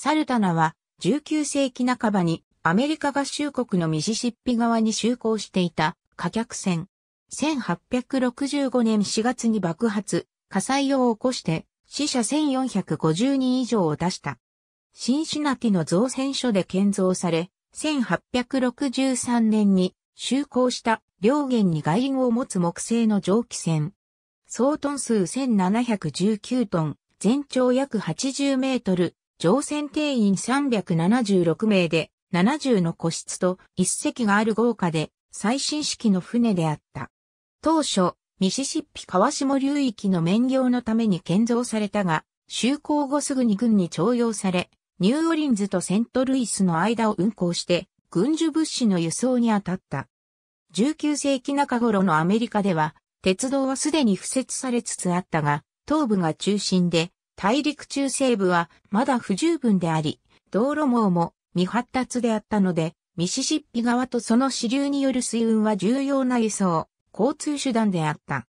サルタナは19世紀半ばにアメリカ合衆国のミシシッピ側に就航していた火客船。1865年4月に爆発、火災を起こして死者1450人以上を出した。シンシナティの造船所で建造され、1863年に就航した両舷に外輪を持つ木製の蒸気船。総トン数1719トン、全長約80メートル、乗船定員376名で、70の個室と一隻がある豪華で、最新式の船であった。当初、ミシシッピ川下流域の免業のために建造されたが、就航後すぐに軍に徴用され、ニューオリンズとセントルイスの間を運航して、軍需物資の輸送に当たった。19世紀中頃のアメリカでは、鉄道はすでに敷設されつつあったが、東部が中心で、大陸中西部はまだ不十分であり、道路網も未発達であったので、ミシシッピ川とその支流による水運は重要な輸送、交通手段であった。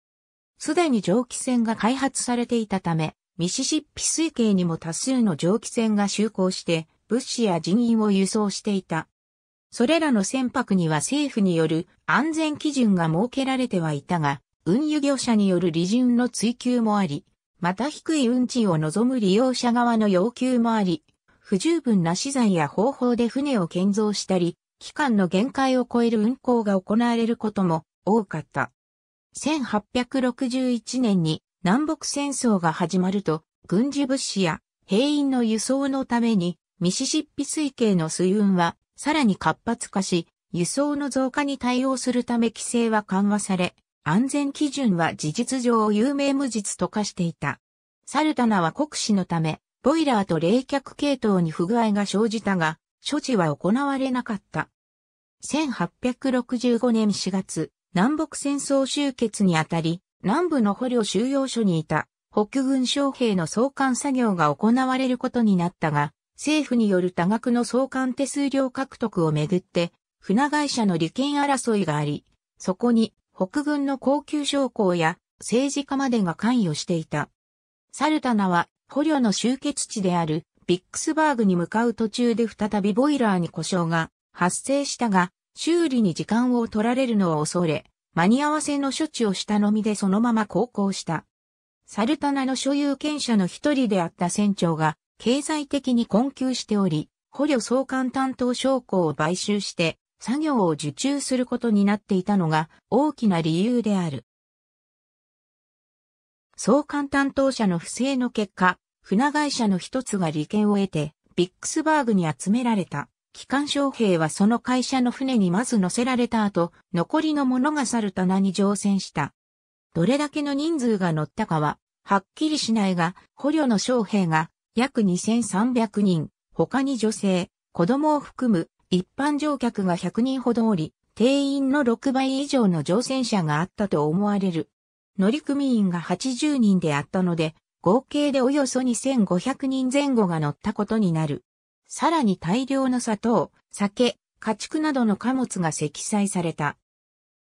すでに蒸気船が開発されていたため、ミシシッピ水系にも多数の蒸気船が就航して、物資や人員を輸送していた。それらの船舶には政府による安全基準が設けられてはいたが、運輸業者による利潤の追求もあり、また低い運賃を望む利用者側の要求もあり、不十分な資材や方法で船を建造したり、期間の限界を超える運航が行われることも多かった。1861年に南北戦争が始まると、軍事物資や兵員の輸送のために、ミシシッピ水系の水運はさらに活発化し、輸送の増加に対応するため規制は緩和され、安全基準は事実上有名無実と化していた。サルタナは国使のため、ボイラーと冷却系統に不具合が生じたが、処置は行われなかった。1865年4月、南北戦争終結にあたり、南部の捕虜収容所にいた北軍将兵の送還作業が行われることになったが、政府による多額の送還手数料獲得をめぐって、船会社の利権争いがあり、そこに北軍の高級将校や政治家までが関与していた。サルタナは捕虜の集結地であるビックスバーグに向かう途中で再びボイラーに故障が発生したが、修理に時間を取られるのを恐れ、間に合わせの処置をしたのみでそのまま航行した。サルタナの所有権者の一人であった船長が経済的に困窮しており、捕虜送還担当将校を買収して作業を受注することになっていたのが大きな理由である。総監担当者の不正の結果、船会社の一つが利権を得て、ビックスバーグに集められた。機関将兵はその会社の船にまず乗せられた後、残りの者が去る棚に乗船した。どれだけの人数が乗ったかは、はっきりしないが、捕虜の将兵が約2300人、他に女性、子供を含む一般乗客が100人ほどおり、定員の6倍以上の乗船者があったと思われる。乗組員が80人であったので、合計でおよそ2500人前後が乗ったことになる。さらに大量の砂糖、酒、家畜などの貨物が積載された。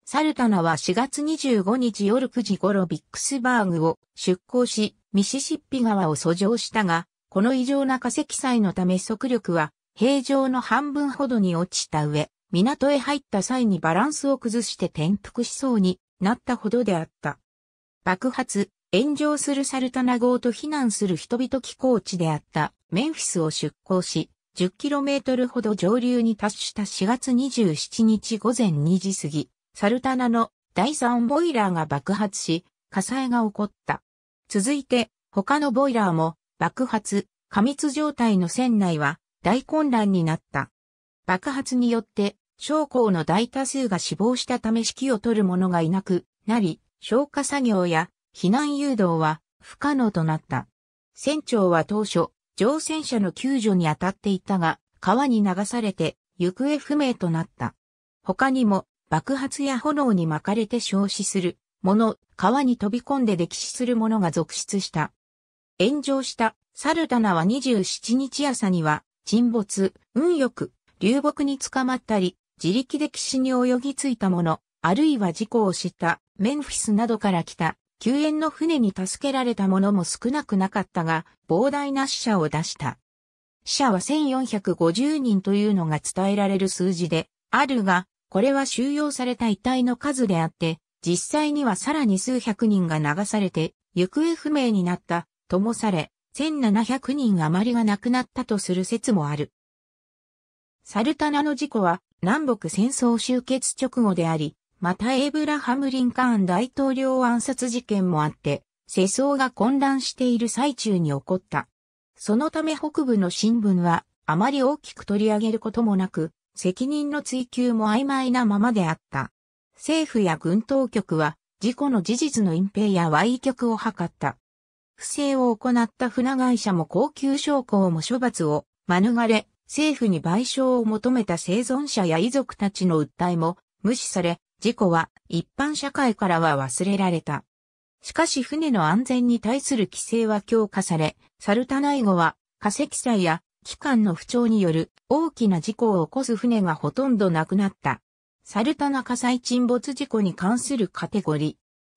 サルタナは4月25日夜9時頃ビックスバーグを出港し、ミシシッピ川を遡上したが、この異常な化石祭のため速力は平常の半分ほどに落ちた上、港へ入った際にバランスを崩して転覆しそうになったほどであった。爆発、炎上するサルタナ号と避難する人々寄港地であったメンフィスを出港し、10km ほど上流に達した4月27日午前2時過ぎ、サルタナの第3ボイラーが爆発し、火災が起こった。続いて、他のボイラーも爆発、過密状態の船内は大混乱になった。爆発によって、将校の大多数が死亡したため指揮を取る者がいなくなり、消火作業や避難誘導は不可能となった。船長は当初、乗船者の救助に当たっていたが、川に流されて行方不明となった。他にも爆発や炎に巻かれて消死する者、川に飛び込んで溺死する者が続出した。炎上したサルタナは27日朝には沈没、運よく、流木に捕まったり、自力で岸に泳ぎ着いた者、あるいは事故を知ったメンフィスなどから来た救援の船に助けられた者も少なくなかったが、膨大な死者を出した。死者は1450人というのが伝えられる数字で、あるが、これは収容された遺体の数であって、実際にはさらに数百人が流されて、行方不明になった、ともされ、1700人余りが亡くなったとする説もある。サルタナの事故は南北戦争終結直後であり、またエブラハム・リンカーン大統領暗殺事件もあって、世相が混乱している最中に起こった。そのため北部の新聞はあまり大きく取り上げることもなく、責任の追及も曖昧なままであった。政府や軍当局は事故の事実の隠蔽や歪曲を図った。不正を行った船会社も高級商工も処罰を免れ、政府に賠償を求めた生存者や遺族たちの訴えも無視され、事故は一般社会からは忘れられた。しかし船の安全に対する規制は強化され、サルタナイゴは化石祭や機関の不調による大きな事故を起こす船がほとんどなくなった。サルタナ火災沈没事故に関するカテゴリー。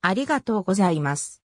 ありがとうございます。